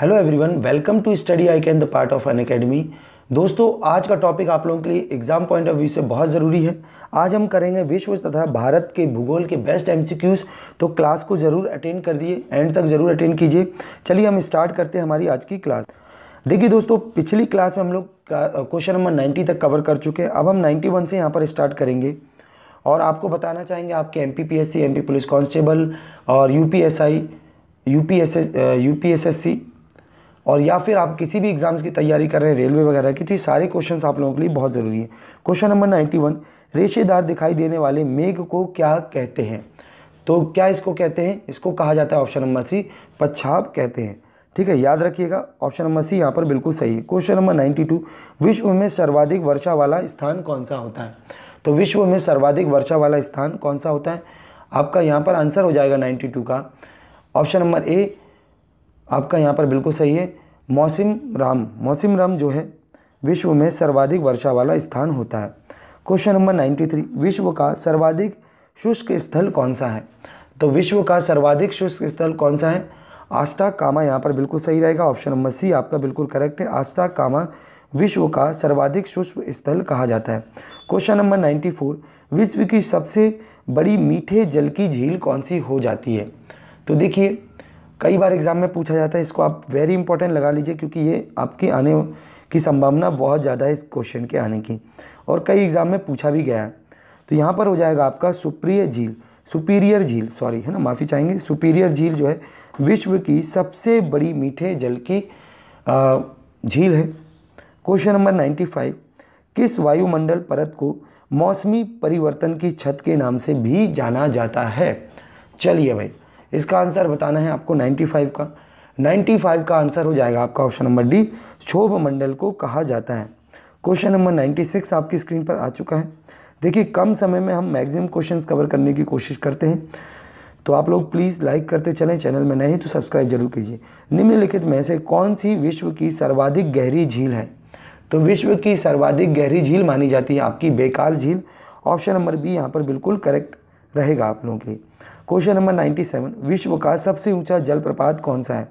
hello everyone welcome to study I can the part of Unacademy दोस्तों आज का topic आप लोगों के लिए एग्जाम पॉइंट ऑफ व्यू से बहुत ज़रूरी है आज हम करेंगे विश्व तथा भारत के भूगोल के बेस्ट एमसीक्यूज तो क्लास को ज़रूर अटेंड कर दिए एंड तक ज़रूर अटेंड कीजिए चलिए हम स्टार्ट करते हैं हमारी आज की क्लास देखिए दोस्तों पिछली क्लास में हम लोग क्वेश्चन नंबर नाइन्टी तक कवर कर चुके हैं अब हम नाइन्टी वन से यहाँ पर स्टार्ट करेंगे और आपको बताना चाहेंगे आपके M P P S C M P police constable और U P S I U P S S U P S S C और या फिर आप किसी भी एग्ज़ाम्स की तैयारी कर रहे हैं रेलवे वगैरह की तो ये सारे क्वेश्चन आप लोगों के लिए बहुत ज़रूरी है क्वेश्चन नंबर नाइन्टी वन रेशेदार दिखाई देने वाले मेघ को क्या कहते हैं तो क्या इसको कहते हैं इसको कहा जाता है ऑप्शन नंबर सी पच्छाब कहते हैं ठीक है याद रखिएगा ऑप्शन नंबर सी यहाँ पर बिल्कुल सही है क्वेश्चन नंबर नाइन्टी टू विश्व में सर्वाधिक वर्षा वाला स्थान कौन सा होता है तो विश्व में सर्वाधिक वर्षा वाला स्थान कौन सा होता है आपका यहाँ पर आंसर हो जाएगा नाइन्टी टू का ऑप्शन नंबर ए आपका यहाँ पर बिल्कुल सही है मौसम राम मौसम राम जो है विश्व में सर्वाधिक वर्षा वाला स्थान होता है क्वेश्चन नंबर नाइन्टी थ्री विश्व का सर्वाधिक शुष्क स्थल कौन सा है तो विश्व का सर्वाधिक शुष्क स्थल कौन सा है आस्टा कामा यहाँ पर बिल्कुल सही रहेगा ऑप्शन नंबर सी आपका बिल्कुल करेक्ट है आस्टा कामा विश्व का सर्वाधिक शुष्क स्थल कहा जाता है क्वेश्चन नंबर नाइन्टी फोर विश्व की सबसे बड़ी मीठे जल की झील कौन सी हो जाती है तो देखिए कई बार एग्ज़ाम में पूछा जाता है इसको आप वेरी इंपॉर्टेंट लगा लीजिए क्योंकि ये आपके आने की संभावना बहुत ज़्यादा है इस क्वेश्चन के आने की और कई एग्ज़ाम में पूछा भी गया है तो यहाँ पर हो जाएगा आपका सुप्रिय झील सुपीरियर झील सॉरी है ना माफ़ी चाहेंगे सुपीरियर झील जो है विश्व की सबसे बड़ी मीठे जल की झील है क्वेश्चन नंबर नाइन्टी फाइव किस वायुमंडल परत को मौसमी परिवर्तन की छत के नाम से भी जाना जाता है चलिए भाई इसका आंसर बताना है आपको 95 का 95 का आंसर हो जाएगा आपका ऑप्शन नंबर डी शोभ मंडल को कहा जाता है क्वेश्चन नंबर 96 आपकी स्क्रीन पर आ चुका है देखिए कम समय में हम मैक्सिमम क्वेश्चंस कवर करने की कोशिश करते हैं तो आप लोग प्लीज़ लाइक करते चलें चैनल में नए तो सब्सक्राइब जरूर कीजिए निम्नलिखित में से कौन सी विश्व की सर्वाधिक गहरी झील है तो विश्व की सर्वाधिक गहरी झील मानी जाती है आपकी बेकाल झील ऑप्शन नंबर बी यहाँ पर बिल्कुल करेक्ट रहेगा आप लोगों के लिए क्वेश्चन नंबर 97 विश्व का सबसे ऊंचा जलप्रपात कौन सा है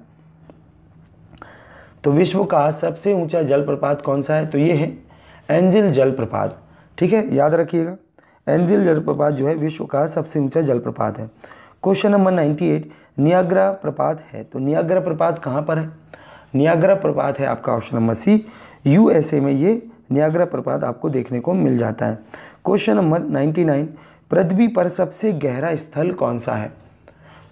तो विश्व का सबसे ऊंचा जलप्रपात कौन सा है तो ये है एंजिल जलप्रपात ठीक है याद रखिएगा एंजिल जलप्रपात जो है विश्व का सबसे ऊंचा जलप्रपात है question number ninety eight Niagara प्रपात है तो नियाग्रा प्रपात कहाँ पर है नियाग्रा प्रपात है आपका ऑप्शन नंबर सी यूएसए में ये नियाग्रा प्रपात आपको देखने को मिल जाता है क्वेश्चन नंबर नाइन पृथ्वी पर सबसे गहरा स्थल कौन सा है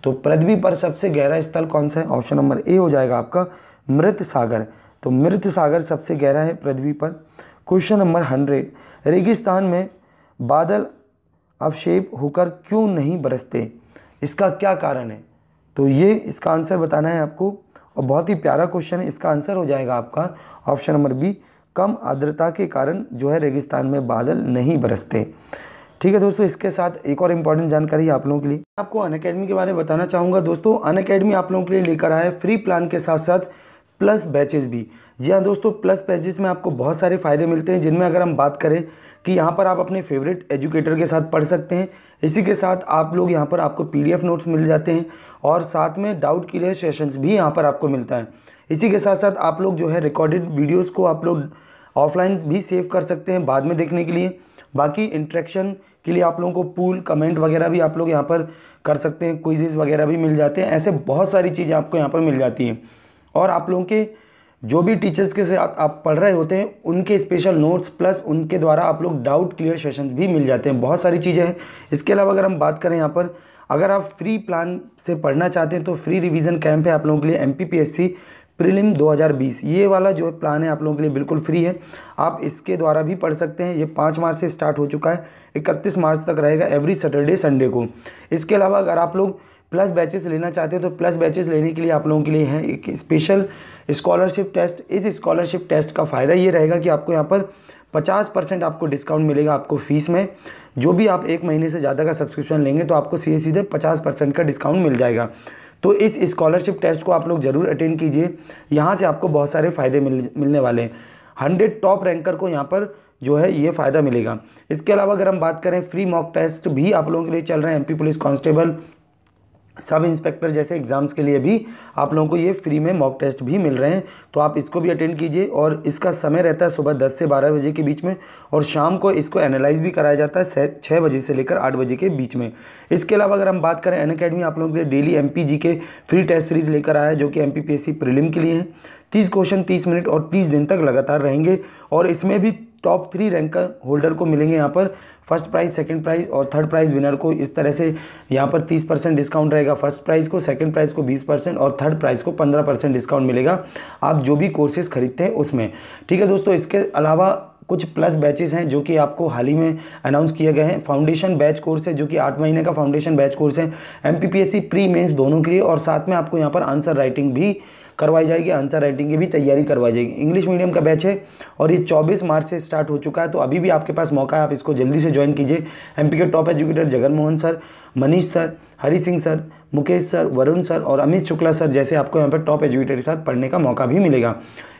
तो पृथ्वी पर सबसे गहरा स्थल कौन सा है ऑप्शन नंबर ए हो जाएगा आपका मृत सागर तो मृत सागर सबसे गहरा है पृथ्वी पर क्वेश्चन नंबर हंड्रेड रेगिस्तान में बादल अवशेप होकर क्यों नहीं बरसते इसका क्या कारण है तो ये इसका आंसर बताना है आपको और बहुत ही प्यारा क्वेश्चन है इसका आंसर हो जाएगा आपका ऑप्शन नंबर बी कम आर्द्रता के कारण जो है रेगिस्तान में बादल नहीं बरसते ठीक है दोस्तों इसके साथ एक और इम्पॉर्टेंट जानकारी आप लोगों के लिए आपको अन अकेडमी के बारे में बताना चाहूँगा दोस्तों अन अकेडमी आप लोगों के लिए लेकर आया है फ्री प्लान के साथ साथ प्लस बैचेज भी जी हाँ दोस्तों प्लस बैचेज में आपको बहुत सारे फ़ायदे मिलते हैं जिनमें अगर हम बात करें कि यहाँ पर आप अपने फेवरेट एजुकेटर के साथ पढ़ सकते हैं इसी के साथ आप लोग यहाँ पर आपको पी नोट्स मिल जाते हैं और साथ में डाउट क्लियर सेशंस भी यहाँ पर आपको मिलता है इसी के साथ साथ आप लोग जो है रिकॉर्डेड वीडियोज़ को आप लोग ऑफलाइन भी सेव कर सकते हैं बाद में देखने के लिए बाकी इंट्रैक्शन के लिए आप लोगों को पूल कमेंट वगैरह भी आप लोग यहाँ पर कर सकते हैं क्विजेज़ वगैरह भी मिल जाते हैं ऐसे बहुत सारी चीज़ें आपको यहाँ पर मिल जाती हैं और आप लोगों के जो भी टीचर्स के साथ आप पढ़ रहे होते हैं उनके स्पेशल नोट्स प्लस उनके द्वारा आप लोग डाउट क्लियर सेशन भी मिल जाते हैं बहुत सारी चीज़ें हैं इसके अलावा अगर हम बात करें यहाँ पर अगर आप फ्री प्लान से पढ़ना चाहते हैं तो फ्री रिवीजन कैंप है आप लोगों के लिए एम प्रीलिम 2020 ये वाला जो प्लान है आप लोगों के लिए बिल्कुल फ्री है आप इसके द्वारा भी पढ़ सकते हैं ये पाँच मार्च से स्टार्ट हो चुका है इकतीस मार्च तक रहेगा एवरी सैटरडे संडे को इसके अलावा अगर आप लोग प्लस बैचेस लेना चाहते हो तो प्लस बैचेस लेने के लिए आप लोगों के लिए है एक स्पेशल स्कॉलरशिप टेस्ट इस स्कॉलरशिप टेस्ट का फ़ायदा ये रहेगा कि आपको यहाँ पर पचास परसेंट आपको डिस्काउंट मिलेगा आपको फ़ीस में जो भी आप एक महीने से ज़्यादा का सब्सक्रिप्शन लेंगे तो आपको सीधे सीधे पचास परसेंट का डिस्काउंट मिल जाएगा तो इस स्कॉलरशिप टेस्ट को आप लोग ज़रूर अटेंड कीजिए यहाँ से आपको बहुत सारे फ़ायदे मिल मिलने वाले हैं हंड्रेड टॉप रैंकर को यहाँ पर जो है ये फ़ायदा मिलेगा इसके अलावा अगर हम बात करें फ्री मॉक टेस्ट भी आप लोगों के लिए चल रहे हैं MP police constable sub inspector जैसे एग्ज़ाम्स के लिए भी आप लोगों को ये फ्री में मॉक टेस्ट भी मिल रहे हैं तो आप इसको भी अटेंड कीजिए और इसका समय रहता है सुबह 10 से 12 बजे के बीच में और शाम को इसको एनालाइज भी कराया जाता है छः बजे से लेकर आठ बजे के बीच में इसके अलावा अगर हम बात करें एन अकेडमी आप लोगों के लिए daily M K free test series लेकर आया जो कि एम पी प्रिलिम के लिए हैं तीस क्वेश्चन तीस मिनट और तीस दिन तक लगातार रहेंगे और इसमें भी टॉप थ्री रैंक होल्डर को मिलेंगे यहाँ पर फर्स्ट प्राइज सेकंड प्राइज और थर्ड प्राइज विनर को इस तरह से यहाँ पर तीस परसेंट डिस्काउंट रहेगा फर्स्ट प्राइज को सेकंड प्राइज को बीस परसेंट और थर्ड प्राइज को पंद्रह परसेंट डिस्काउंट मिलेगा आप जो भी कोर्सेज खरीदते हैं उसमें ठीक है दोस्तों इसके अलावा कुछ प्लस बैचेस हैं जो कि आपको हाल ही में अनाउंस किए गए हैं फाउंडेशन बैच कोर्स है जो कि आठ महीने का फाउंडेशन बैच कोर्स है एम प्री मेन्स दोनों के लिए और साथ में आपको यहाँ पर आंसर राइटिंग भी करवाई जाएगी आंसर राइटिंग की भी तैयारी करवाई जाएगी इंग्लिश मीडियम का बैच है और ये चौबीस मार्च से स्टार्ट हो चुका है तो अभी भी आपके पास मौका है आप इसको जल्दी से ज्वाइन कीजिए M K top educator Jagan sir Manish sir Hari Singh sir Mukesh sir Varun sir और अमित शुक्ला सर जैसे आपको यहाँ पर टॉप एजुकेटर के साथ पढ़ने का मौका भी मिलेगा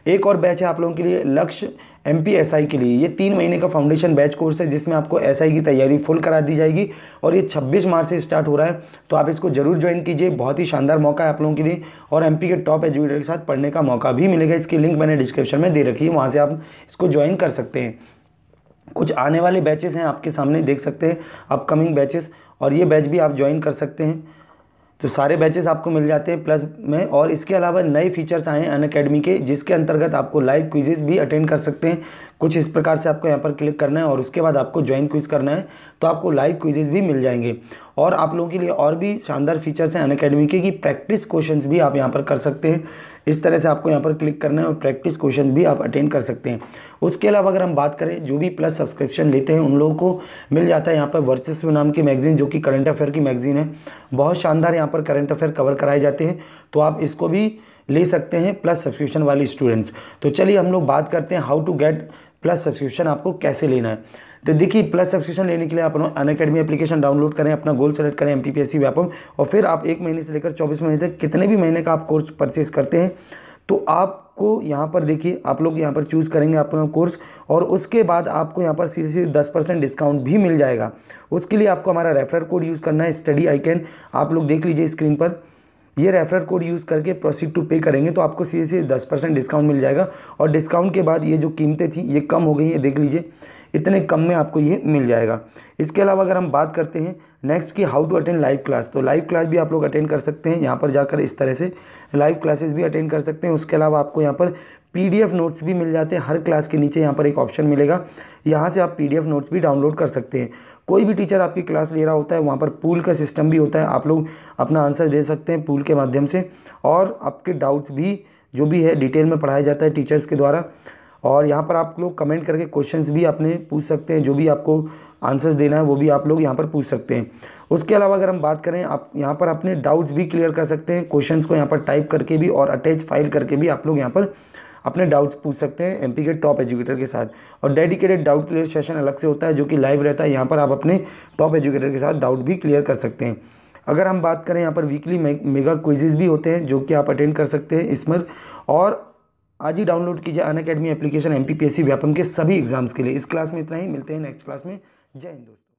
एक और बैच है आप लोगों के लिए लक्ष्य एम पी एस आई के लिए ये तीन महीने का फाउंडेशन बैच कोर्स है जिसमें आपको एस आई की तैयारी फुल करा दी जाएगी और ये 26 मार्च से स्टार्ट हो रहा है तो आप इसको जरूर ज्वाइन कीजिए बहुत ही शानदार मौका है आप लोगों के लिए और एम पी के टॉप एजुकेटर के साथ पढ़ने का मौका भी मिलेगा इसकी लिंक मैंने डिस्क्रिप्शन में दे रखी है वहाँ से आप इसको ज्वाइन कर सकते हैं कुछ आने वाले बैचेस हैं आपके सामने देख सकते हैं अपकमिंग बैचेस और ये बैच भी आप ज्वाइन कर सकते हैं तो सारे बैचेस आपको मिल जाते हैं प्लस में और इसके अलावा नए फीचर्स आए हैं अन अकेडमी के जिसके अंतर्गत आपको लाइव क्विजेज़ भी अटेंड कर सकते हैं कुछ इस प्रकार से आपको यहाँ पर क्लिक करना है और उसके बाद आपको ज्वाइन क्विज़ करना है तो आपको लाइव क्विजेज़ भी मिल जाएंगे और आप लोगों के लिए और भी शानदार फीचर्स हैं अनकेडमी अकेडमी के कि प्रैक्टिस क्वेश्चंस भी आप यहाँ पर कर सकते हैं इस तरह से आपको यहाँ पर क्लिक करना है और प्रैक्टिस क्वेश्चन भी आप अटेंड कर सकते हैं उसके अलावा अगर हम बात करें जो भी प्लस सब्सक्रिप्शन लेते हैं उन लोगों को मिल जाता है यहाँ पर वर्चस्व नाम की मैगजीन जो कि करंट अफेयर की मैगजीन है बहुत शानदार यहाँ पर करंट अफेयर कवर कराए जाते हैं तो आप इसको भी ले सकते हैं प्लस सब्सक्रिप्शन वाले स्टूडेंट्स तो चलिए हम लोग बात करते हैं how to get plus subscription आपको कैसे लेना है तो देखिए प्लस सब्सक्रिप्शन लेने के लिए आप अन अकेडमी एप्लीकेशन डाउनलोड करें अपना गोल सेलेक्ट करें एम पी व्यापम और फिर आप एक महीने से लेकर चौबीस महीने तक कितने भी महीने का आप कोर्स परचेज करते हैं तो आपको यहाँ पर देखिए आप लोग यहाँ पर चूज़ करेंगे अपना कोर्स और उसके बाद आपको यहाँ पर सीधे सीधे दस परसेंट डिस्काउंट भी मिल जाएगा उसके लिए आपको हमारा रेफरल कोड यूज़ करना है स्टडी आई कैन आप लोग देख लीजिए स्क्रीन पर ये रेफरल कोड यूज़ करके प्रोसीड टू पे करेंगे तो आपको सीधे सीधे दस परसेंट डिस्काउंट मिल जाएगा और डिस्काउंट के बाद ये जो कीमतें थी ये कम हो गई हैं देख लीजिए इतने कम में आपको ये मिल जाएगा इसके अलावा अगर हम बात करते हैं नेक्स्ट की how to attend live class तो लाइव क्लास भी आप लोग अटेंड कर सकते हैं यहाँ पर जाकर इस तरह से लाइव क्लासेस भी अटेंड कर सकते हैं उसके अलावा आपको यहाँ पर पीडीएफ नोट्स भी मिल जाते हैं हर क्लास के नीचे यहाँ पर एक ऑप्शन मिलेगा यहाँ से आप पीडीएफ नोट्स भी डाउनलोड कर सकते हैं कोई भी टीचर आपकी क्लास ले रहा होता है वहाँ पर पूल का सिस्टम भी होता है आप लोग अपना आंसर दे सकते हैं पूल के माध्यम से और आपके डाउट्स भी जो भी है डिटेल में पढ़ाया जाता है टीचर्स के द्वारा और यहाँ पर आप लोग कमेंट करके क्वेश्चंस भी अपने पूछ सकते हैं जो भी आपको आंसर्स देना है वो भी आप लोग यहाँ पर पूछ सकते हैं उसके अलावा अगर हम बात करें आप यहाँ पर अपने डाउट्स भी क्लियर कर सकते हैं क्वेश्चंस को यहाँ पर टाइप करके भी और अटैच फाइल करके भी आप लोग यहाँ पर अपने डाउट्स पूछ सकते हैं एम के टॉप एजुकेटर के साथ और डेडिकेटेड डाउट क्लियर सेशन अलग से होता है जो कि लाइव रहता है यहाँ पर आप अपने टॉप एजुकेटर के साथ डाउट भी क्लियर कर सकते हैं अगर हम बात करें यहाँ पर वीकली मेगा क्विजेज़ भी होते हैं जो कि आप अटेंड कर सकते हैं इसमें और आज ही डाउनलोड कीजिए Unacademy application M P Vyapam के सभी एग्जाम्स के लिए इस क्लास में इतना ही मिलते हैं नेक्स्ट क्लास में जय हिंद दोस्तों